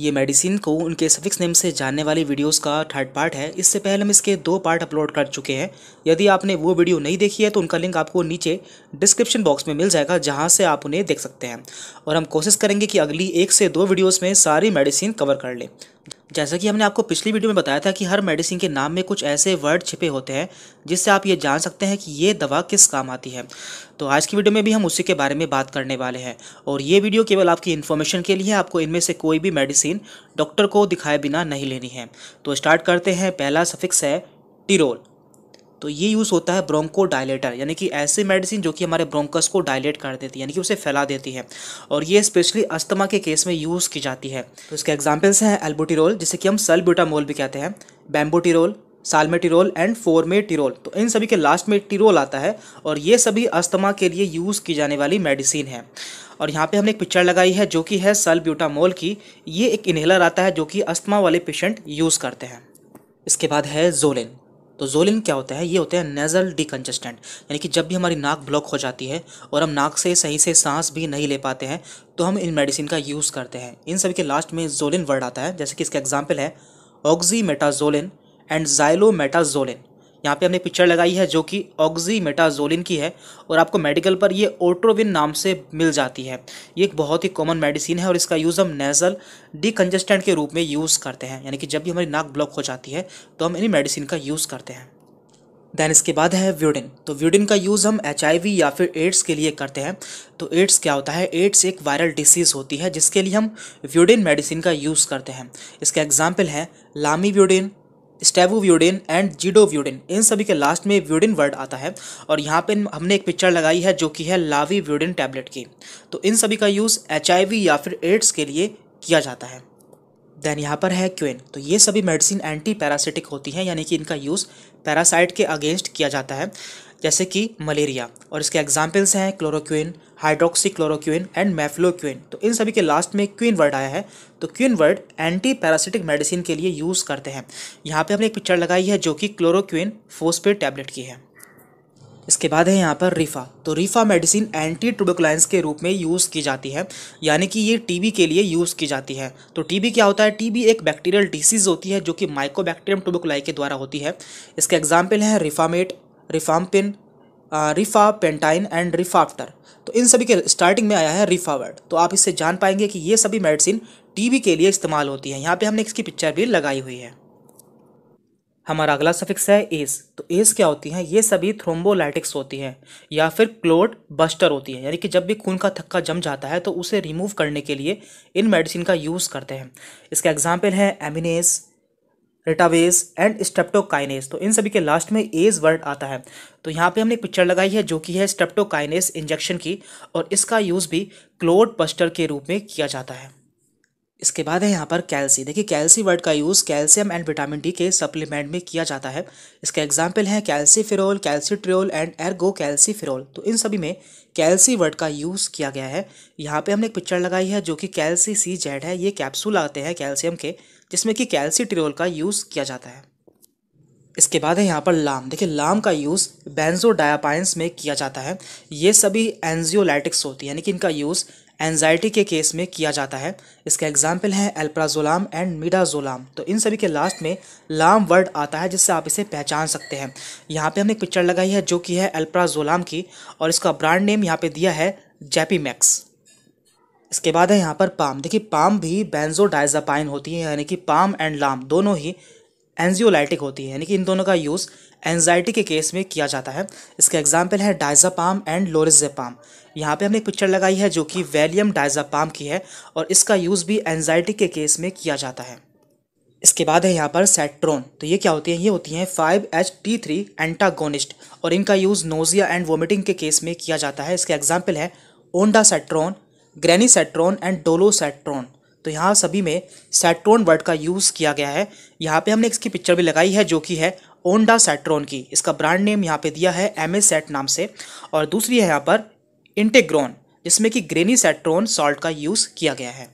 ये मेडिसिन को उनके सफिक्स नेम से जानने वाली वीडियोस का थर्ड पार्ट है इससे पहले हम इसके दो पार्ट अपलोड कर चुके हैं यदि आपने वो वीडियो नहीं देखी है तो उनका लिंक आपको नीचे डिस्क्रिप्शन बॉक्स में मिल जाएगा जहाँ से आप उन्हें देख सकते हैं और हम कोशिश करेंगे कि अगली एक से दो वीडियोज़ में सारी मेडिसिन कवर कर लें जैसा कि हमने आपको पिछली वीडियो में बताया था कि हर मेडिसिन के नाम में कुछ ऐसे वर्ड छिपे होते हैं जिससे आप ये जान सकते हैं कि ये दवा किस काम आती है तो आज की वीडियो में भी हम उसी के बारे में बात करने वाले हैं और ये वीडियो केवल आपकी इन्फॉर्मेशन के लिए आपको इनमें से कोई भी मेडिसिन डॉक्टर को दिखाए बिना नहीं लेनी है तो स्टार्ट करते हैं पहला सफिक्स है टिरोल तो ये यूज़ होता है ब्रोंको डायलेटर यानी कि ऐसी मेडिसिन जो कि हमारे ब्रोंकस को डायलेट कर देती है यानी कि उसे फैला देती है और ये स्पेशली अस्थमा के केस में यूज़ की जाती है तो इसके एग्जाम्पल्स हैं एल्बोटिरोल जिसे कि हम सलब्यूटामोल भी कहते हैं बैम्बोटिरोल सालमेटिरोल एंड फोरमेटिरोल तो इन सभी के लास्ट में टिरोल आता है और ये सभी अस्थमा के लिए यूज़ की जाने वाली मेडिसिन है और यहाँ पे हमने एक पिक्चर लगाई है जो कि है सलब्यूटामोल की ये एक इन्हेलर आता है जो कि अस्थमा वाले पेशेंट यूज़ करते हैं इसके बाद है जोलिन तो जोलिन क्या होता है ये होता है नेजल डिकन्जस्टेंट यानी कि जब भी हमारी नाक ब्लॉक हो जाती है और हम नाक से सही से सांस भी नहीं ले पाते हैं तो हम इन मेडिसिन का यूज़ करते हैं इन सभी के लास्ट में जोलिन वर्ड आता है जैसे कि इसका एग्जाम्पल है ऑक्जी मेटाजोलिन एंड जाइलो यहाँ पे हमने पिक्चर लगाई है जो कि ऑक्जी मेटाजोलिन की है और आपको मेडिकल पर ये ओट्रोविन नाम से मिल जाती है ये एक बहुत ही कॉमन मेडिसिन है और इसका यूज़ हम नेज़ल डिकन्जेस्टेंट के रूप में यूज़ करते हैं यानी कि जब भी हमारी नाक ब्लॉक हो जाती है तो हम इन्हीं मेडिसिन का यूज़ करते हैं दैन इसके बाद है व्यूडिन तो व्यूडिन का यूज़ हम एच या फिर एड्स के लिए करते हैं तो एड्स क्या होता है एड्स एक वायरल डिसीज़ होती है जिसके लिए हम व्यूडिन मेडिसिन का यूज़ करते हैं इसका एग्जाम्पल है लामी व्यूडिन व्यूडिन एंड जीडोव्यूडिन इन सभी के लास्ट में व्यूडिन वर्ड आता है और यहाँ पे हमने एक पिक्चर लगाई है जो कि है लावी व्यूडिन टैबलेट की तो इन सभी का यूज़ एच या फिर एड्स के लिए किया जाता है देन यहाँ पर है क्यून तो ये सभी मेडिसिन एंटी पैरासिटिक होती हैं यानी कि इनका यूज़ पैरासाइट के अगेंस्ट किया जाता है जैसे कि मलेरिया और इसके एग्जाम्पल्स हैं chloroquine hydroxychloroquine and mefloquine तो इन सभी के लास्ट में क्विन वर्ड आया है तो quine word anti parasitic medicine के लिए यूज़ करते हैं यहाँ पे हमने एक पिक्चर लगाई है जो कि क्लोरोक्विन फोस्पेड टैबलेट की है इसके बाद है यहाँ पर रिफ़ा तो रिफ़ा मेडिसिन एंटी ट्यूबरकुलाइंस के रूप में यूज़ की जाती है यानी कि ये टीबी के लिए यूज़ की जाती है तो टीबी क्या होता है टीबी एक बैक्टीरियल डिसीज़ होती है जो कि माइकोबैक्टीरियम ट्यूबरकुलाई के द्वारा होती है इसके एग्जाम्पल हैं रिफामेट रिफामपिन रिफा पेंटाइन एंड रिफाफ्टर तो इन सभी के स्टार्टिंग में आया है रिफा वर्ड तो आप इससे जान पाएंगे कि ये सभी मेडिसिन टीबी के लिए इस्तेमाल होती है यहाँ पर हमने इसकी पिक्चर भी लगाई हुई है हमारा अगला सफिक्स है एस तो एस क्या होती हैं ये सभी थ्रोम्बोलाइटिक्स होती हैं या फिर क्लोड बस्टर होती है यानी कि जब भी खून का थक्का जम जाता है तो उसे रिमूव करने के लिए इन मेडिसिन का यूज़ करते हैं इसका एग्जाम्पल है एमिनेस रिटावेज एंड स्टेप्टोकाइनेस तो इन सभी के लास्ट में एज वर्ड आता है तो यहाँ पे हमने एक पिक्चर लगाई है जो कि है स्टेप्टोकाइनेस इंजेक्शन की और इसका यूज़ भी क्लोड बस्टर के रूप में किया जाता है इसके बाद है यहाँ पर कैल्सी देखिए कैल्सी वर्ड का use calcium and vitamin D के सप्लीमेंट में किया जाता है इसके एग्जाम्पल हैं कैल्सी कैल्सीट्रियोल एंड कैल्सी फिरोल तो इन सभी में कैल्सी वर्ड का यूज़ किया गया है यहाँ पे हमने एक पिक्चर लगाई है जो कि कैल्सी सी जेड है ये कैप्सूल आते हैं कैल्शियम के जिसमें कि कैल्सीट्रियोल का यूज़ किया जाता है इसके बाद है यहाँ पर लाम देखिए लाम का यूज़ बैंजो में किया जाता है ये सभी एनजियोलाइटिक्स होती है यानी कि इनका यूज़ एनजाइटी के केस में किया जाता है इसका एग्जाम्पल है एल्प्राजोलाम एंड मिडाजोलाम तो इन सभी के लास्ट में लाम वर्ड आता है जिससे आप इसे पहचान सकते हैं यहाँ पे हमने एक पिक्चर लगाई है जो कि है एल्प्राजोलाम की और इसका ब्रांड नेम यहाँ पे दिया है मैक्स इसके बाद है यहाँ पर पाम देखिए पाम भी बेंजोडाइजापाइन होती है यानी कि पाम एंड लाम दोनों ही एनजियोलाइटिक होती है यानी कि इन दोनों का यूज़ एनजाइटी के केस में किया जाता है इसका एग्जाम्पल है डाइजापाम एंड लोरिजापाम यहाँ पे हमने एक पिक्चर लगाई है जो कि वैलियम डाइजापाम की है और इसका यूज़ भी एनजाइटी के केस में किया जाता है इसके बाद है यहाँ पर सेट्रोन तो ये क्या होती है ये होती हैं five H T three antagonist और इनका यूज़ नोजिया एंड वोमिटिंग के केस में किया जाता है इसका एग्जाम्पल है ondansetron granisetron and dolasetron तो यहाँ सभी में सैट्रोन वर्ड का यूज़ किया गया है यहाँ पे हमने इसकी पिक्चर भी लगाई है जो कि है ओंडा सेट्रोन की इसका ब्रांड नेम यहाँ पे दिया है एम सेट नाम से और दूसरी है यहाँ पर इंटेग्रॉन जिसमें कि ग्रेनी सैट्रोन सॉल्ट का यूज़ किया गया है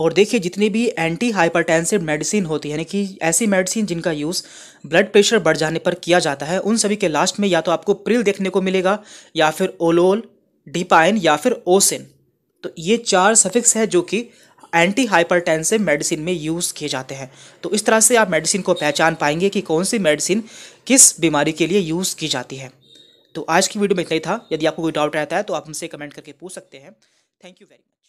और देखिए जितनी भी एंटी हाइपरटेंसिव मेडिसिन होती है यानी कि ऐसी मेडिसिन जिनका यूज़ ब्लड प्रेशर बढ़ जाने पर किया जाता है उन सभी के लास्ट में या तो आपको प्रिल देखने को मिलेगा या फिर ओलोल डिपाइन या फिर ओसिन तो ये चार सफिक्स है जो कि एंटी हाइपरटेंसिव मेडिसिन में यूज़ किए जाते हैं तो इस तरह से आप मेडिसिन को पहचान पाएंगे कि कौन सी मेडिसिन किस बीमारी के लिए यूज़ की जाती है तो आज की वीडियो में इतना ही था यदि आपको कोई डाउट रहता है तो आप हमसे कमेंट करके पूछ सकते हैं थैंक यू वेरी मच